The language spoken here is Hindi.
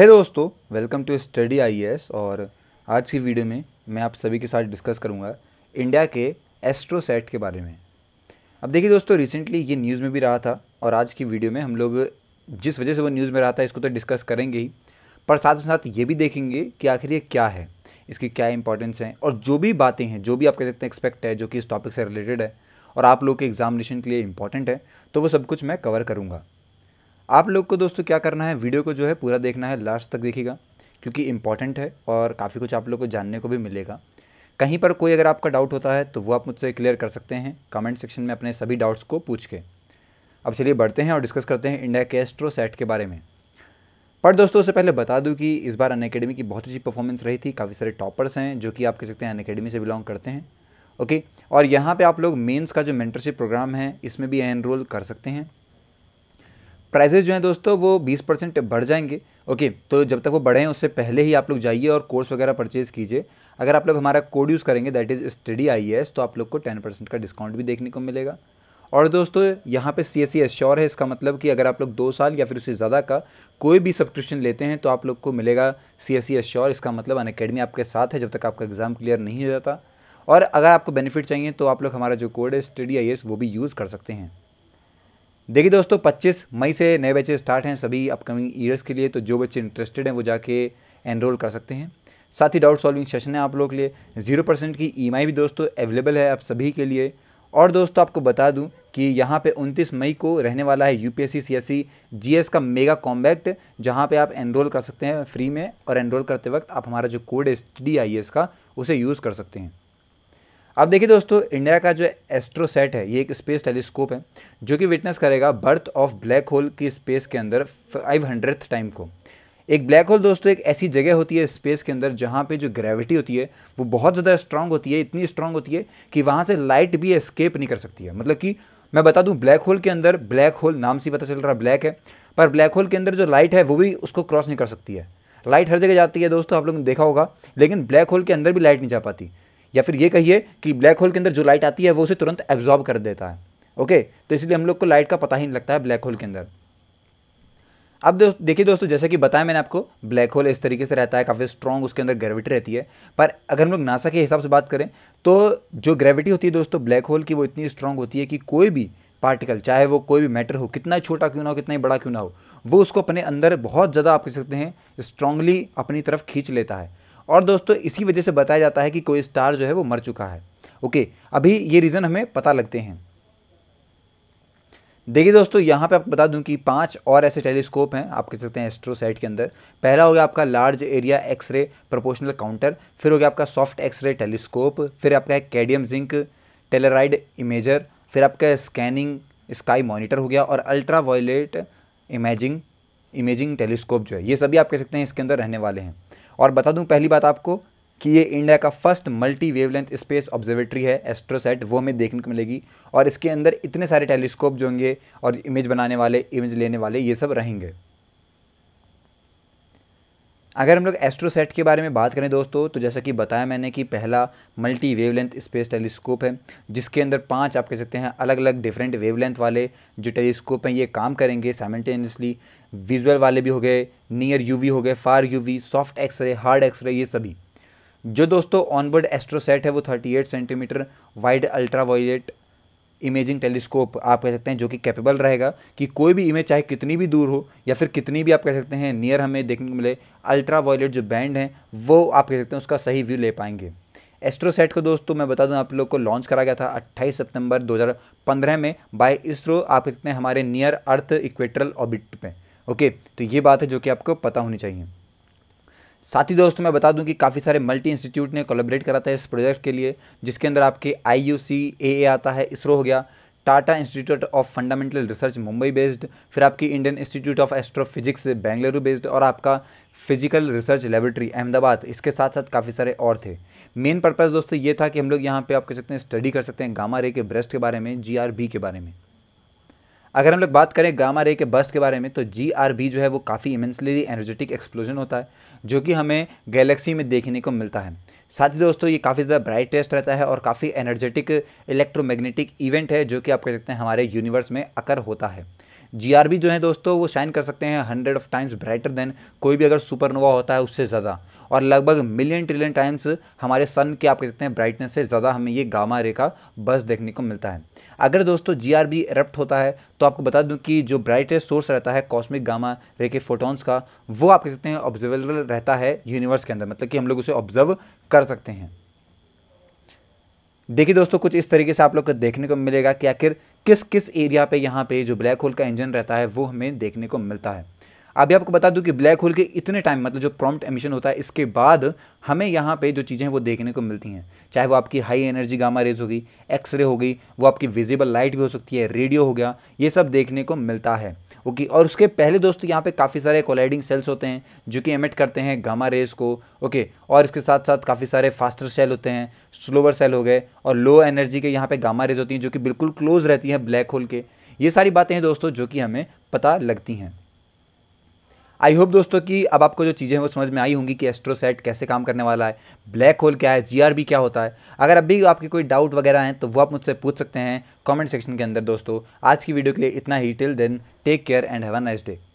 है दोस्तों वेलकम टू स्टडी आई और आज की वीडियो में मैं आप सभी के साथ डिस्कस करूंगा इंडिया के एस्ट्रोसेट के बारे में अब देखिए दोस्तों रिसेंटली ये न्यूज़ में भी रहा था और आज की वीडियो में हम लोग जिस वजह से वो न्यूज़ में रहा था इसको तो डिस्कस करेंगे ही पर साथ में साथ ये भी देखेंगे कि आखिर ये क्या है इसकी क्या इंपॉर्टेंस है और जो भी बातें हैं जो भी आप कह सकते हैं एक्सपेक्ट है जो कि इस टॉपिक से रिलेटेड है और आप लोग के एग्जामिनेशन के लिए इंपॉर्टेंट है तो वो सब कुछ मैं कवर करूँगा आप लोग को दोस्तों क्या करना है वीडियो को जो है पूरा देखना है लास्ट तक देखिएगा क्योंकि इंपॉर्टेंट है और काफ़ी कुछ आप लोग को जानने को भी मिलेगा कहीं पर कोई अगर आपका डाउट होता है तो वो आप मुझसे क्लियर कर सकते हैं कमेंट सेक्शन में अपने सभी डाउट्स को पूछ के अब चलिए बढ़ते हैं और डिस्कस करते हैं इंडिया के एस्ट्रो सेट के बारे में पर दोस्तों से पहले बता दूं कि इस बार अन की बहुत अच्छी परफॉर्मेंस रही थी काफ़ी सारे टॉपर्स हैं जो कि आप कह सकते हैं अन से बिलोंग करते हैं ओके और यहाँ पर आप लोग मेन्स का जो मेंटरशिप प्रोग्राम है इसमें भी एनरोल कर सकते हैं प्राइजेज जो हैं दोस्तों वो 20 परसेंट बढ़ जाएंगे ओके तो जब तक वो बढ़े हैं उससे पहले ही आप लोग जाइए और कोर्स वगैरह परचेज़ कीजिए अगर आप लोग हमारा कोड यूज़ करेंगे that is study I S तो आप लोग को टेन परसेंट का डिस्काउंट भी देखने को मिलेगा और दोस्तों यहाँ पे सी एस सी एश्योर है इसका मतलब कि अगर आप लोग दो साल या फिर उससे ज़्यादा का कोई भी सब्सक्रिप्शन लेते हैं तो आप लोग को मिलेगा सी एस सी एश्योर इसका मतलब अन अकेडमी आपके साथ है जब तक आपका एग्ज़ाम क्लियर नहीं हो जाता और अगर आपको बेनिफिट चाहिए तो आप लोग हमारा जो कोड है स्टडी आई एस वो भी यूज़ कर सकते हैं देखिए दोस्तों 25 मई से नए बैचे स्टार्ट हैं सभी अपकमिंग ईयर्स के लिए तो जो बच्चे इंटरेस्टेड हैं वो जाके एनरोल कर सकते हैं साथ ही डाउट सॉल्विंग सेशन है आप लोग के लिए ज़ीरो परसेंट की ई e भी दोस्तों अवेलेबल है आप सभी के लिए और दोस्तों आपको बता दूं कि यहाँ पे 29 मई को रहने वाला है यूपीएससी सीएससी जीएस का मेगा कॉम्बैक्ट जहाँ पे आप एनरोल कर सकते हैं फ्री में और एनरोल करते वक्त आप हमारा जो कोड है एस का उसे यूज़ कर सकते हैं अब देखिए दोस्तों इंडिया का जो एस्ट्रोसेट है ये एक स्पेस टेलीस्कोप है जो कि विटनेस करेगा बर्थ ऑफ ब्लैक होल की स्पेस के अंदर फाइव हंड्रेड टाइम को एक ब्लैक होल दोस्तों एक ऐसी जगह होती है स्पेस के अंदर जहाँ पे जो ग्रेविटी होती है वो बहुत ज़्यादा स्ट्रांग होती है इतनी स्ट्रांग होती है कि वहाँ से लाइट भी एस्केप नहीं कर सकती है मतलब कि मैं बता दूँ ब्लैक होल के अंदर ब्लैक होल नाम से पता चल रहा है ब्लैक है पर ब्लैक होल के अंदर जो लाइट है वो भी उसको क्रॉस नहीं कर सकती है लाइट हर जगह जाती है दोस्तों आप लोगों ने देखा होगा लेकिन ब्लैक होल के अंदर भी लाइट नहीं जा पाती या फिर ये कहिए कि ब्लैक होल के अंदर जो लाइट आती है वो उसे तुरंत एब्जॉर्ब कर देता है ओके तो इसलिए हम लोग को लाइट का पता ही नहीं लगता है ब्लैक होल के अंदर अब दोस्त देखिए दोस्तों जैसे कि बताया मैंने आपको ब्लैक होल इस तरीके से रहता है काफ़ी स्ट्रॉन्ग उसके अंदर ग्रेविटी रहती है पर अगर हम लोग नासा के हिसाब से बात करें तो जो ग्रेविटी होती है दोस्तों ब्लैक होल की वो इतनी स्ट्रांग होती है कि कोई भी पार्टिकल चाहे वो कोई भी मैटर हो कितना छोटा क्यों ना हो कितना ही बड़ा क्यों ना हो वो उसको अपने अंदर बहुत ज़्यादा आप कह सकते हैं स्ट्रांगली अपनी तरफ खींच लेता है और दोस्तों इसी वजह से बताया जाता है कि कोई स्टार जो है वो मर चुका है ओके अभी ये रीज़न हमें पता लगते हैं देखिए दोस्तों यहाँ पे आपको बता दूं कि पांच और ऐसे टेलीस्कोप हैं आप कह सकते हैं एस्ट्रोसाइट के अंदर पहला हो गया आपका large area x ray proportional counter फिर हो गया आपका सॉफ्ट एक्सरे टेलीस्कोप फिर आपका है कैडियम जिंक टेलराइड इमेजर फिर आपका स्कैनिंग स्काई मॉनिटर हो गया और ultra violet imaging imaging telescope जो है ये सभी आप कह सकते हैं इसके अंदर रहने वाले हैं और बता दूं पहली बात आपको कि ये इंडिया का first multi wavelength space observatory है एस्ट्रोसेट वो हमें देखने को मिलेगी और इसके अंदर इतने सारे टेलीस्कोप जो होंगे और इमेज बनाने वाले इमेज लेने वाले ये सब रहेंगे अगर हम लोग एस्ट्रोसेट के बारे में बात करें दोस्तों तो जैसा कि बताया मैंने कि पहला मल्टी वेवलेंथ स्पेस टेलीस्कोप है जिसके अंदर पांच आप कह सकते हैं अलग अलग डिफरेंट वेवलेंथ वाले जो टेलीस्कोप हैं ये काम करेंगे साइमल्टेनियसली विजुअल वाले भी हो गए नियर यूवी हो गए far UV soft x ray hard x ray ये सभी जो दोस्तों ऑनबोर्ड एस्ट्रोसेट है वो 38 centimetre wide ultra violet imaging telescope आप कह सकते हैं जो कि कैपेबल रहेगा कि कोई भी इमेज चाहे कितनी भी दूर हो या फिर कितनी भी आप कह सकते हैं नियर हमें देखने को मिले अल्ट्रा वायलेट जो बैंड हैं वो आप कह सकते हैं उसका सही व्यू ले पाएंगे एस्ट्रोसेट को दोस्तों मैं बता दूं आप लोग को लॉन्च करा गया था 28 सितंबर 2015 में बाय इसरो आप कह सकते हैं हमारे नियर अर्थ इक्वेटरल ऑबिट पर ओके तो ये बात है जो कि आपको पता होनी चाहिए साथ ही दोस्तों मैं बता दूं कि काफ़ी सारे मल्टी इंस्टीट्यूट ने कोलेबरेट करा था इस प्रोजेक्ट के लिए जिसके अंदर आपके आई यू सी ए ए आता है इसरो हो गया Tata institute of fundamental research Mumbai based फिर आपकी Indian institute of astrophysics Bengaluru based और आपका फिजिकल रिसर्च लेबोरेटरी अहमदाबाद इसके साथ साथ काफ़ी सारे और थे मेन पर्पज़ दोस्तों ये था कि हम लोग यहाँ पे आप कह सकते हैं स्टडी कर सकते हैं गामा रे के ब्रेस्ट के बारे में जी के बारे में अगर हम लोग बात करें गामा रे के बस्ट के बारे में तो जी आर बी जो है वो काफ़ी इमेंसली एनर्जेटिक एक्सप्लोजन होता है जो कि हमें गैलेक्सी में देखने को मिलता है साथ ही दोस्तों ये काफ़ी ज़्यादा ब्राइट टेस्ट रहता है और काफ़ी एनर्जेटिक इलेक्ट्रोमैग्नेटिक इवेंट है जो कि आप कह सकते हैं हमारे यूनिवर्स में अकर होता है जी आर बी जो है दोस्तों वो शाइन कर सकते हैं hundred of times brighter than कोई भी अगर सुपरनोवा होता है उससे ज़्यादा और लगभग मिलियन ट्रिलियन टाइम्स हमारे सन के आप कह सकते हैं ब्राइटनेस से ज़्यादा हमें ये गामा रे का बस देखने को मिलता है अगर दोस्तों जी आर बी एरप्ट होता है तो आपको बता दूं कि जो ब्राइटेस्ट सोर्स रहता है कॉस्मिक गामा रे के फोटोन्स का वो आप कह सकते हैं ऑब्जर्वेबल रहता है यूनिवर्स के अंदर मतलब कि हम लोग उसे ऑब्जर्व कर सकते हैं देखिए दोस्तों कुछ इस तरीके से आप लोग को देखने को मिलेगा कि आखिर किस किस एरिया पे यहाँ पे जो ब्लैक होल का इंजन रहता है वो हमें देखने को मिलता है अभी आपको बता दूं कि ब्लैक होल के इतने टाइम मतलब जो प्रॉम्प्ट एमिशन होता है इसके बाद हमें यहाँ पे जो चीज़ें हैं वो देखने को मिलती हैं चाहे वो आपकी हाई एनर्जी गामा रेज होगी एक्सरे होगी वो आपकी विजिबल लाइट भी हो सकती है रेडियो हो गया ये सब देखने को मिलता है ओके और उसके पहले दोस्तों यहाँ पे काफ़ी सारे कोलाइडिंग सेल्स होते हैं जो कि एमिट करते हैं गामा रेज को ओके और इसके साथ साथ काफ़ी सारे फास्टर सेल होते हैं स्लोवर सेल हो गए और लो एनर्जी के यहाँ पर गामा रेज होती हैं जो कि बिल्कुल क्लोज रहती हैं ब्लैक होल के ये सारी बातें हैं दोस्तों जो कि हमें पता लगती हैं आई होप दोस्तों कि अब आपको जो चीज़ें हैं वो समझ में आई होंगी कि एस्ट्रोसेट कैसे काम करने वाला है ब्लैक होल क्या है जीआरबी क्या होता है अगर अभी आपके कोई डाउट वगैरह हैं तो वो आप मुझसे पूछ सकते हैं कमेंट सेक्शन के अंदर दोस्तों आज की वीडियो के लिए इतना ही till then take care and have a nice day